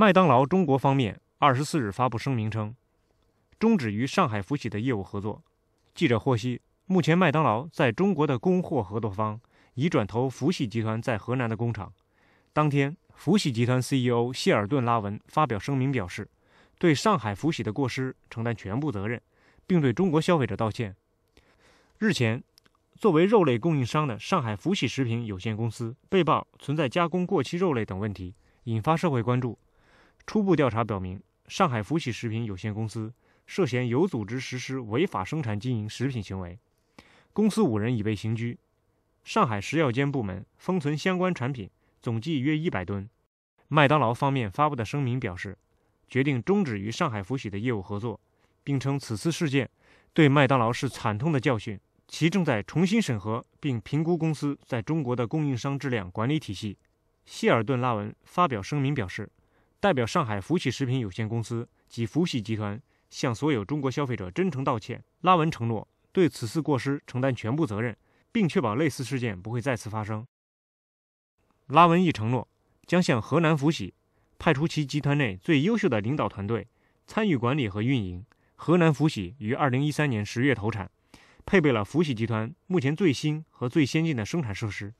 麦当劳中国方面二十四日发布声明称，终止与上海福喜的业务合作。记者获悉，目前麦当劳在中国的供货合作方已转投福喜集团在河南的工厂。当天，福喜集团 CEO 谢尔顿·拉文发表声明表示，对上海福喜的过失承担全部责任，并对中国消费者道歉。日前，作为肉类供应商的上海福喜食品有限公司被曝存在加工过期肉类等问题，引发社会关注。初步调查表明，上海福喜食品有限公司涉嫌有组织实施违法生产经营食品行为，公司五人已被刑拘。上海食药监部门封存相关产品总计约一百吨。麦当劳方面发布的声明表示，决定终止与上海福喜的业务合作，并称此次事件对麦当劳是惨痛的教训，其正在重新审核并评估公司在中国的供应商质量管理体系。希尔顿拉文发表声明表示。代表上海福喜食品有限公司及福喜集团向所有中国消费者真诚道歉。拉文承诺对此次过失承担全部责任，并确保类似事件不会再次发生。拉文亦承诺将向河南福喜派出其集团内最优秀的领导团队参与管理和运营。河南福喜于二零一三年十月投产，配备了福喜集团目前最新和最先进的生产设施。